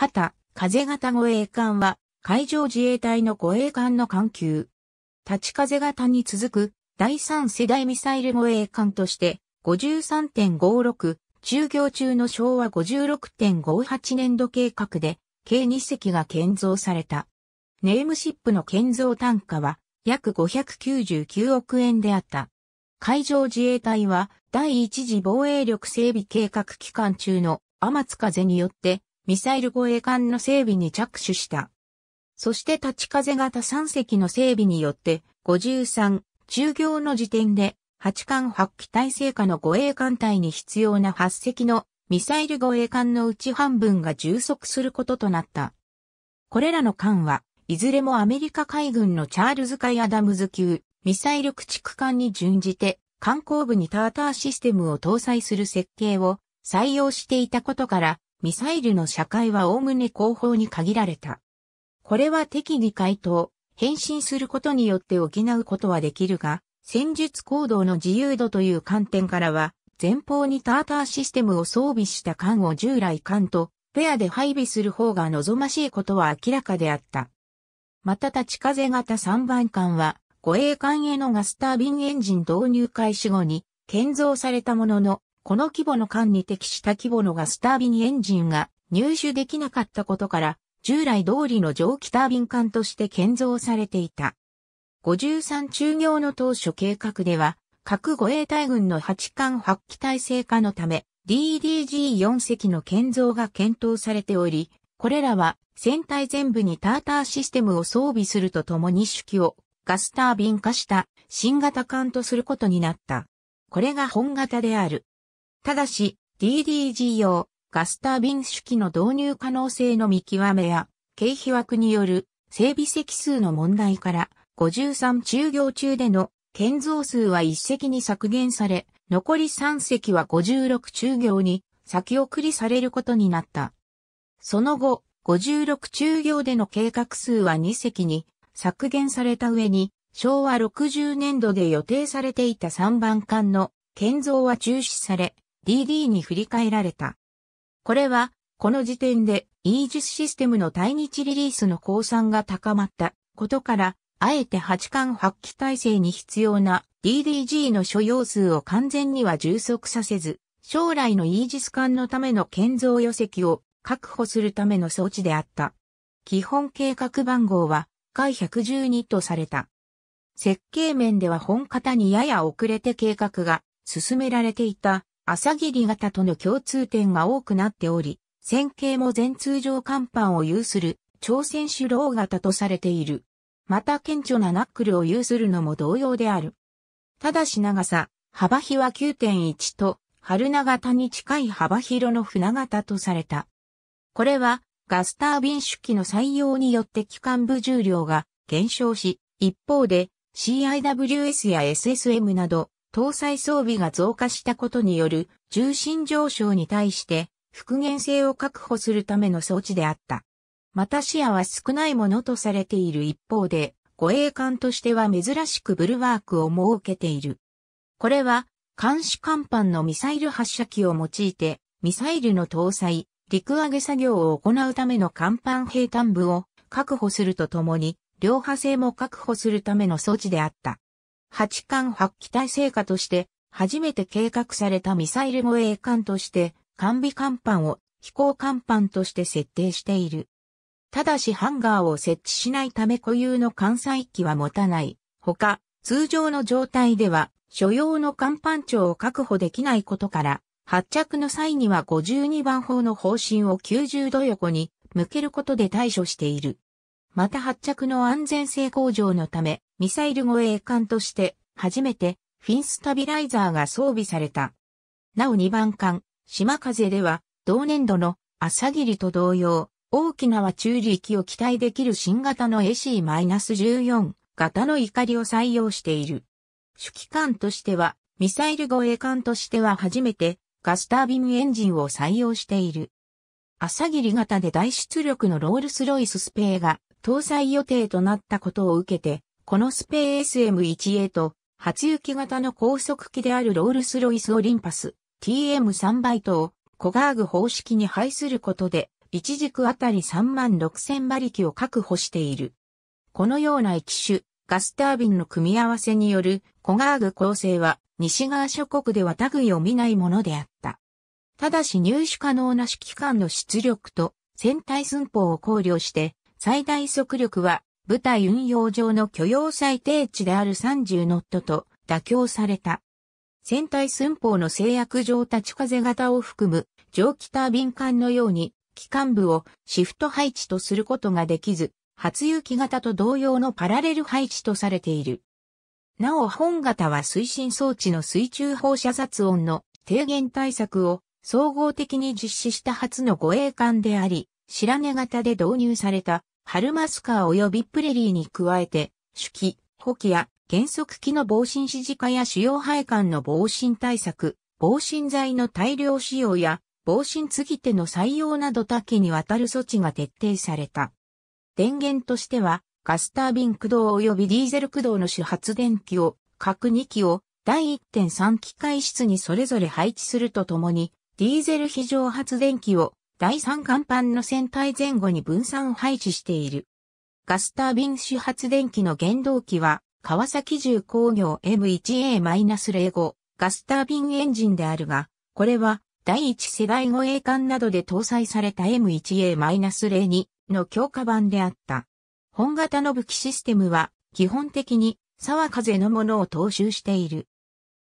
旗、風型護衛艦は、海上自衛隊の護衛艦の艦級。立ち風型に続く、第三世代ミサイル護衛艦として、53.56、中業中の昭和56.58年度計画で、計2隻が建造された。ネームシップの建造単価は、約599億円であった。海上自衛隊は、第一次防衛力整備計画期間中の天津風によって、ミサイル護衛艦の整備に着手した。そして立ち風型3隻の整備によって、53、中業の時点で、8艦8機体制下の護衛艦隊に必要な8隻のミサイル護衛艦のうち半分が充足することとなった。これらの艦は、いずれもアメリカ海軍のチャールズ・カイ・アダムズ級ミサイル駆逐艦に準じて、艦後部にターターシステムを搭載する設計を採用していたことから、ミサイルの射界は概ね後方に限られた。これは適宜回答、変身することによって補うことはできるが、戦術行動の自由度という観点からは、前方にターターシステムを装備した艦を従来艦とペアで配備する方が望ましいことは明らかであった。また立ち風型3番艦は護衛艦へのガスタービンエンジン導入開始後に建造されたもののこの規模の間に適した規模のガスタービンエンジンが入手できなかったことから、従来通りの蒸気タービン艦として建造されていた。53中業の当初計画では、各護衛隊軍の8艦発揮体制化のため、DDG4 隻の建造が検討されており、これらは船体全部にターターシステムを装備するとともに主機をガスタービン化した新型艦とすることになった。これが本型である。ただし、DDG 用、ガスタービン主機の導入可能性の見極めや、経費枠による整備席数の問題から、53中業中での建造数は1隻に削減され、残り3隻は56中業に先送りされることになった。その後、56中業での計画数は2隻に削減された上に、昭和60年度で予定されていた3番艦の建造は中止され、DD に振り替えられた。これは、この時点でイージスシステムの対日リリースの降参が高まったことから、あえて8巻発揮体制に必要な DDG の所要数を完全には充足させず、将来のイージス艦のための建造予石を確保するための装置であった。基本計画番号は、回112とされた。設計面では本型にやや遅れて計画が進められていた朝霧型との共通点が多くなっており、線形も全通常甲板を有する朝鮮主老型とされている。また顕著なナックルを有するのも同様である。ただし長さ、幅比は9.1と、春長型に近い幅広の船型とされた。これは、ガスタービン主機の採用によって機関部重量が減少し、一方で CIWS や SSM など搭載装備が増加したことによる重心上昇に対して復元性を確保するための装置であった。また視野は少ないものとされている一方で、護衛艦としては珍しくブルワークを設けている。これは、監視甲板のミサイル発射機を用いて、ミサイルの搭載、陸上げ作業を行うための甲板平坦部を確保するとともに、両派性も確保するための装置であった。八艦発揮体制下として、初めて計画されたミサイル護衛艦として、完備艦板を飛行艦板として設定している。ただしハンガーを設置しないため固有の艦載機は持たない。ほか、通常の状態では、所要の艦板長を確保できないことから、発着の際には52番砲の方針を90度横に向けることで対処している。また発着の安全性向上のため、ミサイル護衛艦として、初めて、フィンスタビライザーが装備された。なお2番艦、島風では、同年度の朝霧と同様、大きなは中力を期待できる新型の AC-14 型の怒りを採用している。主機艦としては、ミサイル護衛艦としては初めてガスタービンエンジンを採用している。朝霧型で大出力のロールスロイススペーが搭載予定となったことを受けて、このスペース M1A と、初行き型の高速機であるロールスロイスオリンパス TM3 バイトをコガーグ方式に配することで、一軸あたり3万6000馬力を確保している。このような機種、ガスタービンの組み合わせによるコガーグ構成は西側諸国では類を見ないものであった。ただし入手可能な指揮官の出力と船体寸法を考慮して最大速力は舞台運用上の許容最低値である30ノットと妥協された。船体寸法の制約上立ち風型を含む蒸気タービン管のように機関部をシフト配置とすることができず、初有機型と同様のパラレル配置とされている。なお本型は推進装置の水中放射雑音の低減対策を総合的に実施した初の護衛艦であり、白根型で導入されたハルマスカー及びプレリーに加えて、手記、補機や減速機の防振支持化や主要配管の防振対策、防振剤の大量使用や防振継ぎ手の採用など多岐にわたる措置が徹底された。電源としては、ガスタービン駆動及びディーゼル駆動の主発電機を、各2機を第1.3機械室にそれぞれ配置するとともに、ディーゼル非常発電機を第三甲板の船体前後に分散配置している。ガスタービン主発電機の原動機は、川崎重工業 M1A-05 ガスタービンエンジンであるが、これは第一世代護衛艦などで搭載された M1A-02 の強化版であった。本型の武器システムは基本的に沢風のものを踏襲している。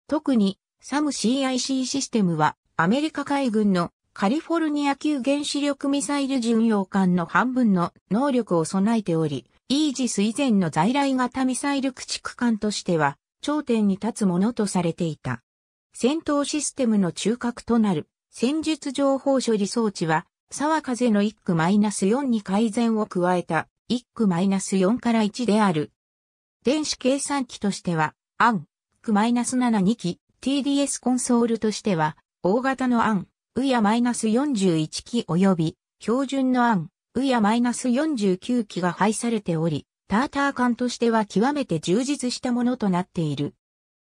特にサム CIC システムはアメリカ海軍のカリフォルニア級原子力ミサイル巡洋艦の半分の能力を備えており、イージス以前の在来型ミサイル駆逐艦としては、頂点に立つものとされていた。戦闘システムの中核となる戦術情報処理装置は、沢風の1区 -4 に改善を加えた1区 -4 から1である。電子計算機としては、アン、区 -7 2機、TDS コンソールとしては、大型のアン、うや -41 機及び、標準の案、うや -49 機が配されており、ターター艦としては極めて充実したものとなっている。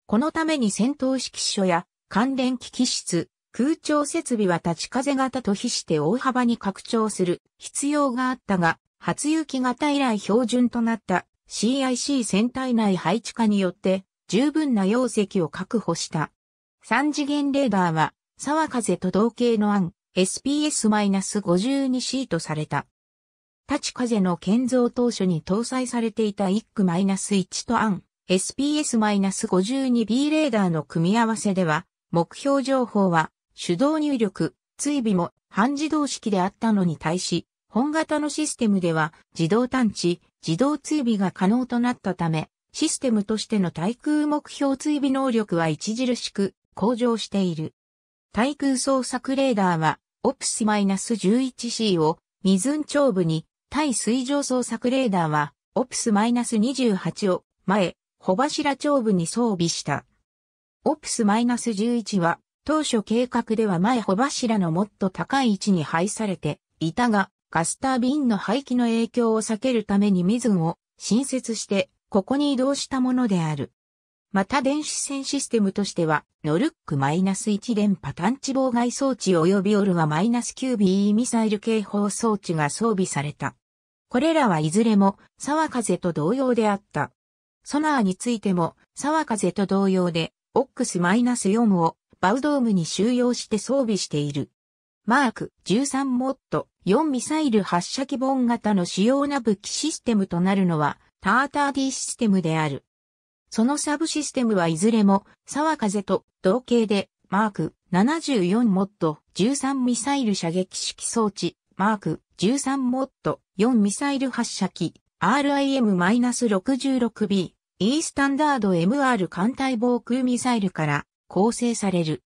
このために戦闘指揮所や関連機器室、空調設備は立ち風型と比して大幅に拡張する必要があったが、初雪型以来標準となった CIC 船体内配置化によって十分な容積を確保した。三次元レーダーは沢風と同型の案、SPS-52C とされた。立風の建造当初に搭載されていた1区－ 1と案、SPS-52B レーダーの組み合わせでは、目標情報は手動入力、追尾も半自動式であったのに対し、本型のシステムでは自動探知、自動追尾が可能となったため、システムとしての対空目標追尾能力は著しく向上している。対空捜索レーダーは、オプス -11C をミズン頂部に、対水上捜索レーダーは、オプス -28 を前、帆柱長部に装備した。オプス -11 は、当初計画では前帆柱のもっと高い位置に配されていたが、ガスタービンの排気の影響を避けるために水んを新設して、ここに移動したものである。また電子戦システムとしては、ノルック -1 連波探知妨害装置及びオルワ -9BE ミサイル警報装置が装備された。これらはいずれも、沢風と同様であった。ソナーについても、沢風と同様で、オックス -4 をバウドームに収容して装備している。マーク13モッド4ミサイル発射基本型の主要な武器システムとなるのは、ターター D システムである。そのサブシステムはいずれも、沢風と同型で、マーク74モッド13ミサイル射撃式装置、マーク13モッド4ミサイル発射機、RIM-66B、E スタンダード MR 艦隊防空ミサイルから構成される。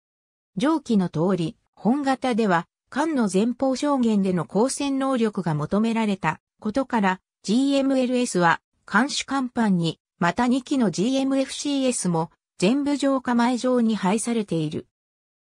上記の通り、本型では、艦の前方証言での光線能力が求められたことから、GMLS は、監視甲板にまた2機の GMFCS も全部上構え上に配されている。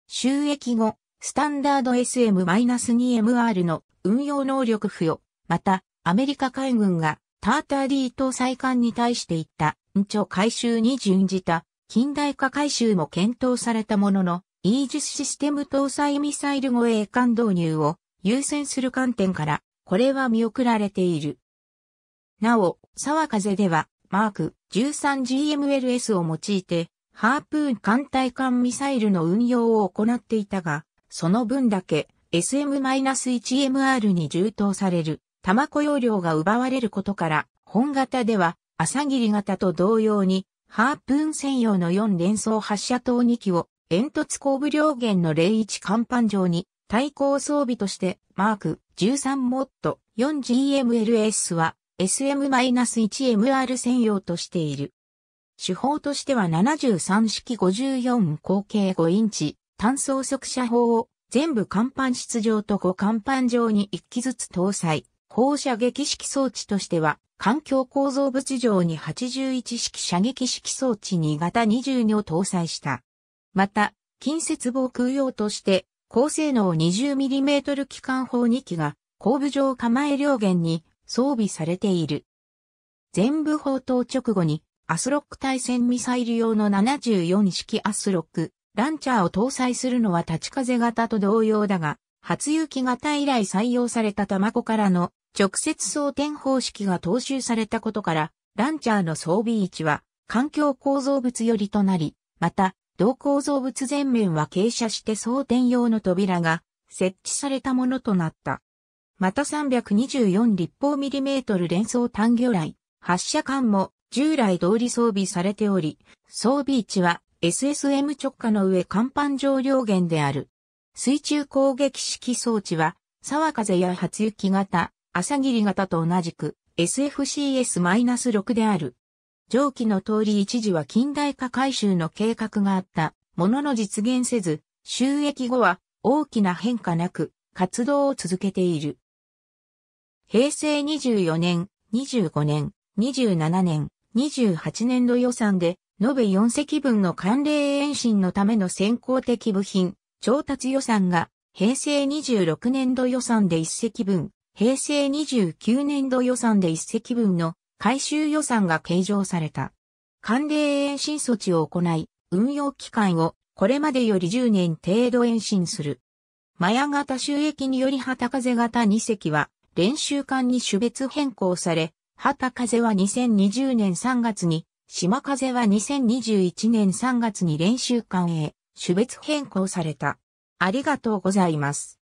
収益後、スタンダード SM-2MR の運用能力付与、またアメリカ海軍がターター D 搭載艦に対していった延長回収に準じた近代化回収も検討されたものの、イージスシステム搭載ミサイル護衛艦導入を優先する観点から、これは見送られている。なお、沢風では、マーク 13GMLS を用いて、ハープーン艦隊艦ミサイルの運用を行っていたが、その分だけ SM-1MR に充当される弾庫容量が奪われることから、本型では朝霧型と同様に、ハープーン専用の4連装発射塔2機を煙突後部両舷の01甲板上に対抗装備としてマーク13モット 4GMLS は SM-1MR 専用としている。手法としては73式54口径5インチ単装速射砲を全部甲板室上と5甲板上に1機ずつ搭載。放射撃式装置としては、環境構造物上に81式射撃式装置2型22を搭載した。また、近接防空用として、高性能 20mm 機関砲2機が、後部上構え両舷に装備されている。全部砲塔直後にアスロック対戦ミサイル用の74式アスロックランチャーを搭載するのは立ち風型と同様だが、初雪型以来採用された卵からの直接装填方式が踏襲されたことから、ランチャーの装備位置は環境構造物寄りとなり、また、同構造物全面は傾斜して装填用の扉が設置されたものとなった。また324立方ミリメートル連装単魚雷、発射管も従来通り装備されており、装備位置は SSM 直下の上甲板上量源である。水中攻撃式装置は、沢風や初雪型、朝霧型と同じく SFCS-6 である。上記の通り一時は近代化改修の計画があった、ものの実現せず、収益後は大きな変化なく活動を続けている。平成24年、25年、27年、28年度予算で、延べ4隻分の寒冷延伸のための先行的部品、調達予算が、平成26年度予算で1隻分、平成29年度予算で1隻分の回収予算が計上された。寒冷延伸措置を行い、運用期間をこれまでより10年程度延伸する。マヤ型収益により旗風型2隻は、練習間に種別変更され、旗風は2020年3月に、島風は2021年3月に練習館へ種別変更された。ありがとうございます。